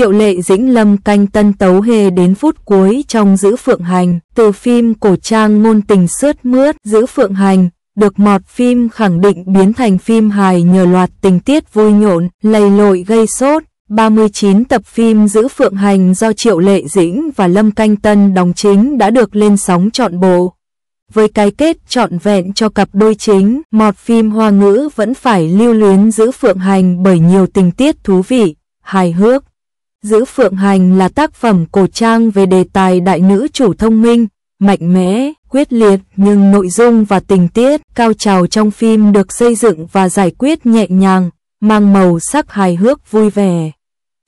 Triệu lệ dĩnh lâm canh tân tấu hề đến phút cuối trong giữ phượng hành, từ phim cổ trang ngôn tình sướt mướt giữ phượng hành, được mọt phim khẳng định biến thành phim hài nhờ loạt tình tiết vui nhộn, lầy lội gây sốt. 39 tập phim giữ phượng hành do Triệu Lệ Dĩnh và Lâm Canh Tân đóng chính đã được lên sóng trọn bộ. Với cái kết trọn vẹn cho cặp đôi chính, mọt phim hoa ngữ vẫn phải lưu luyến giữ phượng hành bởi nhiều tình tiết thú vị, hài hước, Giữ Phượng Hành là tác phẩm cổ trang về đề tài đại nữ chủ thông minh, mạnh mẽ, quyết liệt nhưng nội dung và tình tiết cao trào trong phim được xây dựng và giải quyết nhẹ nhàng, mang màu sắc hài hước vui vẻ.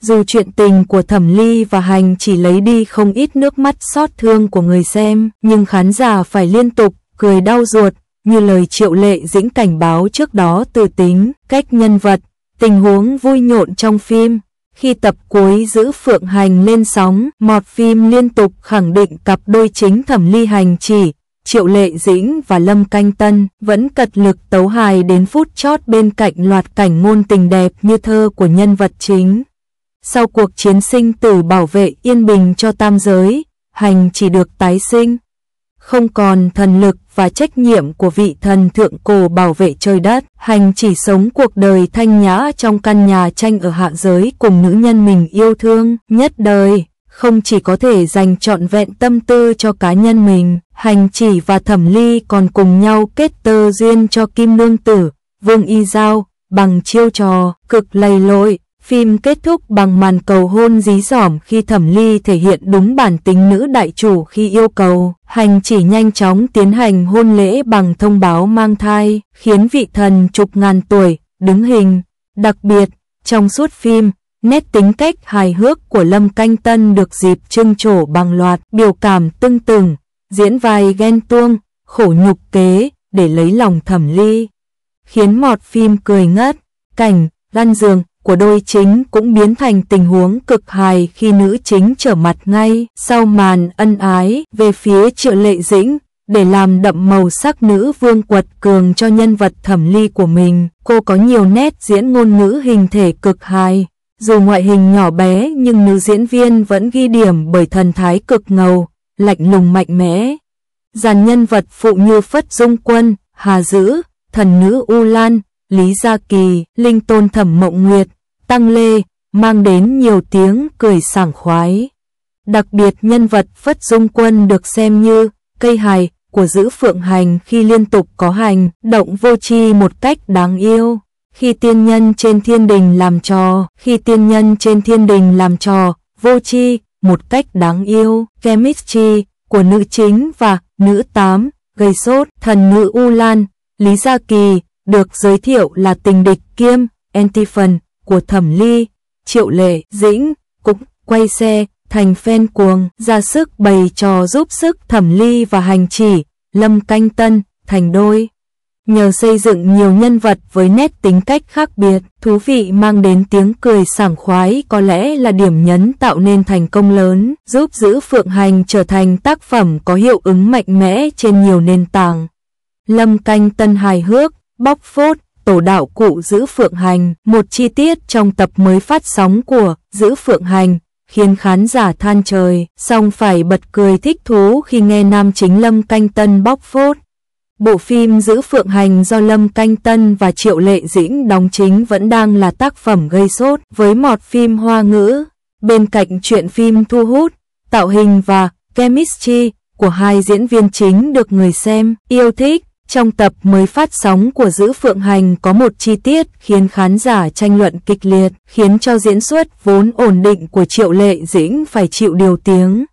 Dù chuyện tình của Thẩm Ly và Hành chỉ lấy đi không ít nước mắt xót thương của người xem, nhưng khán giả phải liên tục cười đau ruột, như lời Triệu Lệ Dĩnh cảnh báo trước đó từ tính, cách nhân vật, tình huống vui nhộn trong phim, khi tập cuối giữ Phượng Hành lên sóng, mọt phim liên tục khẳng định cặp đôi chính Thẩm Ly Hành chỉ, Triệu Lệ Dĩnh và Lâm Canh Tân vẫn cật lực tấu hài đến phút chót bên cạnh loạt cảnh ngôn tình đẹp như thơ của nhân vật chính. Sau cuộc chiến sinh tử bảo vệ yên bình cho tam giới, Hành chỉ được tái sinh, không còn thần lực và trách nhiệm của vị thần thượng cổ bảo vệ trời đất. Hành chỉ sống cuộc đời thanh nhã trong căn nhà tranh ở hạ giới cùng nữ nhân mình yêu thương nhất đời. Không chỉ có thể dành trọn vẹn tâm tư cho cá nhân mình, hành chỉ và thẩm ly còn cùng nhau kết tơ duyên cho kim lương tử, vương y giao, bằng chiêu trò, cực lầy lội, Phim kết thúc bằng màn cầu hôn dí dỏm khi thẩm ly thể hiện đúng bản tính nữ đại chủ khi yêu cầu. Hành chỉ nhanh chóng tiến hành hôn lễ bằng thông báo mang thai, khiến vị thần chục ngàn tuổi, đứng hình. Đặc biệt, trong suốt phim, nét tính cách hài hước của Lâm Canh Tân được dịp trưng trổ bằng loạt biểu cảm tưng tửng, diễn vai ghen tuông, khổ nhục kế để lấy lòng thẩm ly. Khiến mọt phim cười ngất, cảnh, lăn giường, của đôi chính cũng biến thành tình huống cực hài khi nữ chính trở mặt ngay sau màn ân ái về phía triệu lệ dĩnh. Để làm đậm màu sắc nữ vương quật cường cho nhân vật thẩm ly của mình, cô có nhiều nét diễn ngôn ngữ hình thể cực hài. Dù ngoại hình nhỏ bé nhưng nữ diễn viên vẫn ghi điểm bởi thần thái cực ngầu, lạnh lùng mạnh mẽ. Dàn nhân vật phụ như Phất Dung Quân, Hà Dữ, thần nữ U Lan, Lý Gia Kỳ, Linh Tôn Thẩm Mộng Nguyệt, Tăng Lê, mang đến nhiều tiếng cười sảng khoái. Đặc biệt nhân vật Phất Dung Quân được xem như cây hài của giữ phượng hành khi liên tục có hành động vô tri một cách đáng yêu. Khi tiên nhân trên thiên đình làm trò, khi tiên nhân trên thiên đình làm trò, vô tri một cách đáng yêu, chemistry của nữ chính và nữ tám gây sốt, thần nữ U Lan, Lý Gia Kỳ, được giới thiệu là tình địch kiêm antifan của Thẩm Ly, Triệu Lệ, Dĩnh, cũng quay xe thành phen cuồng, ra sức bày trò giúp sức Thẩm Ly và Hành Chỉ, Lâm Canh Tân, thành đôi. Nhờ xây dựng nhiều nhân vật với nét tính cách khác biệt, thú vị mang đến tiếng cười sảng khoái có lẽ là điểm nhấn tạo nên thành công lớn, giúp giữ Phượng Hành trở thành tác phẩm có hiệu ứng mạnh mẽ trên nhiều nền tảng. Lâm Canh Tân hài hước, bóc phốt, tổ đạo cụ giữ Phượng Hành. Một chi tiết trong tập mới phát sóng của giữ Phượng Hành khiến khán giả than trời, song phải bật cười thích thú khi nghe nam chính Lâm Canh Tân bóc phốt. Bộ phim Giữ Phượng Hành do Lâm Canh Tân và Triệu Lệ Dĩnh đóng chính vẫn đang là tác phẩm gây sốt với mọt phim hoa ngữ. Bên cạnh chuyện phim thu hút, tạo hình và chemistry của hai diễn viên chính được người xem yêu thích, trong tập mới phát sóng của Giữ Phượng Hành có một chi tiết khiến khán giả tranh luận kịch liệt, khiến cho diễn xuất vốn ổn định của Triệu Lệ Dĩnh phải chịu điều tiếng.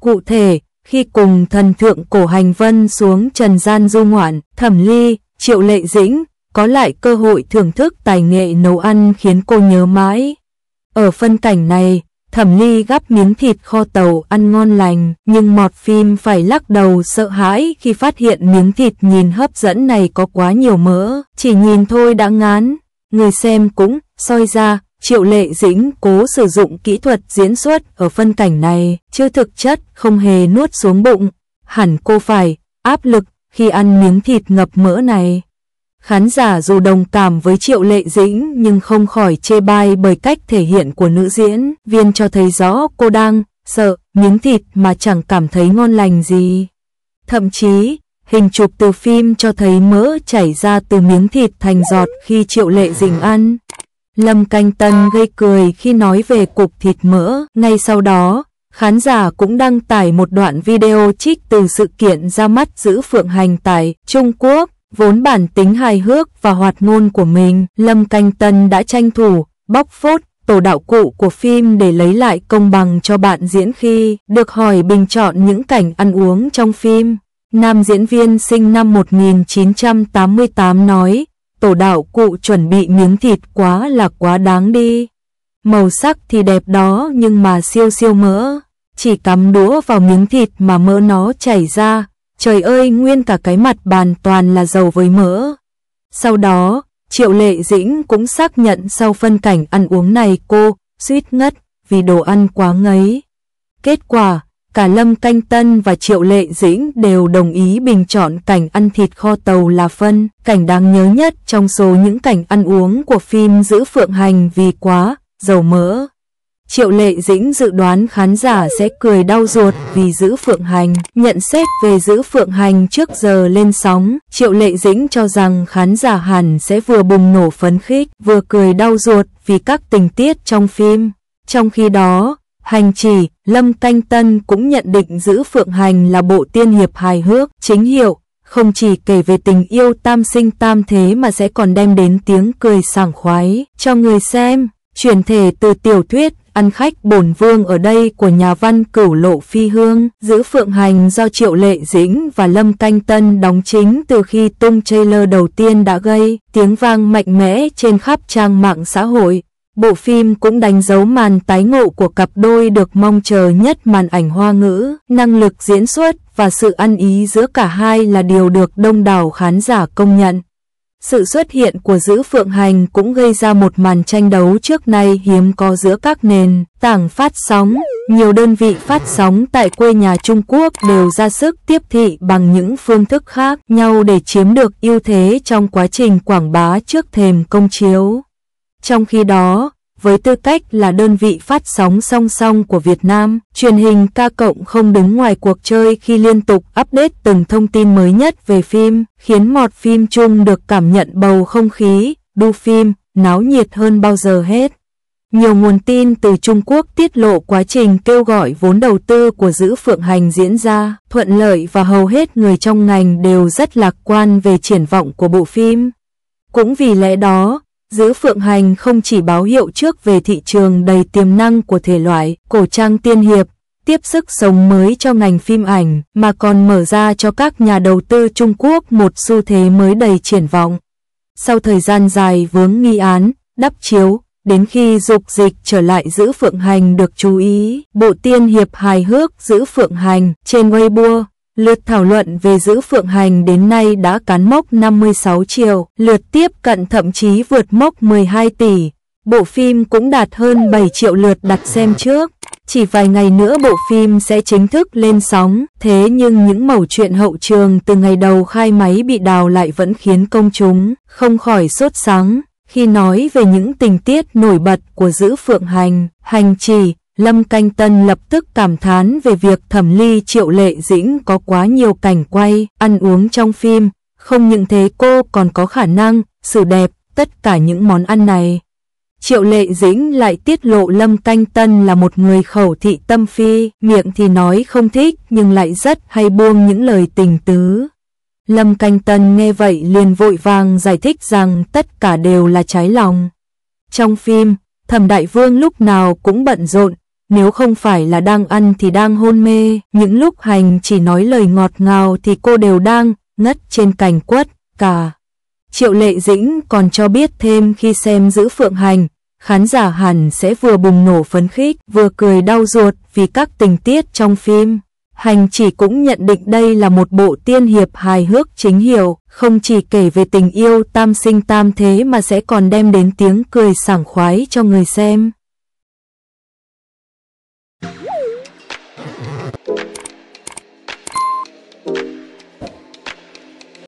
Cụ thể, khi cùng thần thượng cổ hành vân xuống trần gian du ngoạn, thẩm ly, Triệu Lệ Dĩnh có lại cơ hội thưởng thức tài nghệ nấu ăn khiến cô nhớ mãi. Ở phân cảnh này, Thẩm Ly gắp miếng thịt kho tàu ăn ngon lành, nhưng mọt phim phải lắc đầu sợ hãi khi phát hiện miếng thịt nhìn hấp dẫn này có quá nhiều mỡ, chỉ nhìn thôi đã ngán. Người xem cũng, soi ra, Triệu Lệ Dĩnh cố sử dụng kỹ thuật diễn xuất ở phân cảnh này, chưa thực chất không hề nuốt xuống bụng. Hẳn cô phải, áp lực khi ăn miếng thịt ngập mỡ này, Khán giả dù đồng cảm với Triệu Lệ Dĩnh nhưng không khỏi chê bai bởi cách thể hiện của nữ diễn viên cho thấy rõ cô đang sợ miếng thịt mà chẳng cảm thấy ngon lành gì. Thậm chí, hình chụp từ phim cho thấy mỡ chảy ra từ miếng thịt thành giọt khi Triệu Lệ Dĩnh ăn. Lâm Canh Tân gây cười khi nói về cục thịt mỡ. Ngay sau đó, khán giả cũng đăng tải một đoạn video trích từ sự kiện ra mắt giữ Phượng Hành tại Trung Quốc. Vốn bản tính hài hước và hoạt ngôn của mình, Lâm Canh Tân đã tranh thủ, bóc phốt, tổ đạo cụ của phim để lấy lại công bằng cho bạn diễn khi được hỏi bình chọn những cảnh ăn uống trong phim. Nam diễn viên sinh năm 1988 nói, tổ đạo cụ chuẩn bị miếng thịt quá là quá đáng đi. Màu sắc thì đẹp đó nhưng mà siêu siêu mỡ, chỉ cắm đũa vào miếng thịt mà mỡ nó chảy ra, Trời ơi nguyên cả cái mặt bàn toàn là dầu với mỡ. Sau đó, Triệu Lệ Dĩnh cũng xác nhận sau phân cảnh ăn uống này cô suýt ngất vì đồ ăn quá ngấy. Kết quả, cả Lâm Canh Tân và Triệu Lệ Dĩnh đều đồng ý bình chọn cảnh ăn thịt kho tàu là phân cảnh đáng nhớ nhất trong số những cảnh ăn uống của phim Giữ Phượng Hành vì quá dầu mỡ. Triệu Lệ Dĩnh dự đoán khán giả sẽ cười đau ruột vì Giữ Phượng Hành. Nhận xét về Giữ Phượng Hành trước giờ lên sóng, Triệu Lệ Dĩnh cho rằng khán giả hẳn sẽ vừa bùng nổ phấn khích, vừa cười đau ruột vì các tình tiết trong phim. Trong khi đó, Hành chỉ, Lâm Canh Tân cũng nhận định Giữ Phượng Hành là bộ tiên hiệp hài hước, chính hiệu, không chỉ kể về tình yêu tam sinh tam thế mà sẽ còn đem đến tiếng cười sảng khoái cho người xem. Chuyển thể từ tiểu thuyết ăn khách bổn vương ở đây của nhà văn cửu lộ phi hương, giữ phượng hành do Triệu Lệ Dĩnh và Lâm Canh Tân đóng chính từ khi tung trailer đầu tiên đã gây tiếng vang mạnh mẽ trên khắp trang mạng xã hội. Bộ phim cũng đánh dấu màn tái ngộ của cặp đôi được mong chờ nhất màn ảnh hoa ngữ, năng lực diễn xuất và sự ăn ý giữa cả hai là điều được đông đảo khán giả công nhận. Sự xuất hiện của giữ Phượng Hành cũng gây ra một màn tranh đấu trước nay hiếm có giữa các nền tảng phát sóng. Nhiều đơn vị phát sóng tại quê nhà Trung Quốc đều ra sức tiếp thị bằng những phương thức khác nhau để chiếm được ưu thế trong quá trình quảng bá trước thềm công chiếu. Trong khi đó, với tư cách là đơn vị phát sóng song song của Việt Nam, truyền hình ca cộng không đứng ngoài cuộc chơi khi liên tục update từng thông tin mới nhất về phim, khiến mọt phim chung được cảm nhận bầu không khí, đu phim, náo nhiệt hơn bao giờ hết. Nhiều nguồn tin từ Trung Quốc tiết lộ quá trình kêu gọi vốn đầu tư của giữ Phượng Hành diễn ra, thuận lợi và hầu hết người trong ngành đều rất lạc quan về triển vọng của bộ phim. Cũng vì lẽ đó, Giữ Phượng Hành không chỉ báo hiệu trước về thị trường đầy tiềm năng của thể loại cổ trang tiên hiệp, tiếp sức sống mới cho ngành phim ảnh, mà còn mở ra cho các nhà đầu tư Trung Quốc một xu thế mới đầy triển vọng. Sau thời gian dài vướng nghi án, đắp chiếu, đến khi dục dịch trở lại Giữ Phượng Hành được chú ý, bộ tiên hiệp hài hước Giữ Phượng Hành trên Weibo Lượt thảo luận về giữ Phượng Hành đến nay đã cán mốc 56 triệu, lượt tiếp cận thậm chí vượt mốc 12 tỷ. Bộ phim cũng đạt hơn 7 triệu lượt đặt xem trước. Chỉ vài ngày nữa bộ phim sẽ chính thức lên sóng, thế nhưng những mẩu chuyện hậu trường từ ngày đầu khai máy bị đào lại vẫn khiến công chúng không khỏi sốt sáng. Khi nói về những tình tiết nổi bật của giữ Phượng Hành, Hành Trì, Lâm Canh Tân lập tức cảm thán về việc thẩm ly triệu lệ dĩnh có quá nhiều cảnh quay, ăn uống trong phim, không những thế cô còn có khả năng, xử đẹp, tất cả những món ăn này. Triệu lệ dĩnh lại tiết lộ Lâm Canh Tân là một người khẩu thị tâm phi, miệng thì nói không thích nhưng lại rất hay buông những lời tình tứ. Lâm Canh Tân nghe vậy liền vội vàng giải thích rằng tất cả đều là trái lòng. Trong phim, Thẩm Đại Vương lúc nào cũng bận rộn, nếu không phải là đang ăn thì đang hôn mê, những lúc hành chỉ nói lời ngọt ngào thì cô đều đang ngất trên cành quất, cả. Triệu Lệ Dĩnh còn cho biết thêm khi xem giữ Phượng Hành, khán giả hẳn sẽ vừa bùng nổ phấn khích, vừa cười đau ruột vì các tình tiết trong phim. Hành chỉ cũng nhận định đây là một bộ tiên hiệp hài hước chính hiệu, không chỉ kể về tình yêu tam sinh tam thế mà sẽ còn đem đến tiếng cười sảng khoái cho người xem.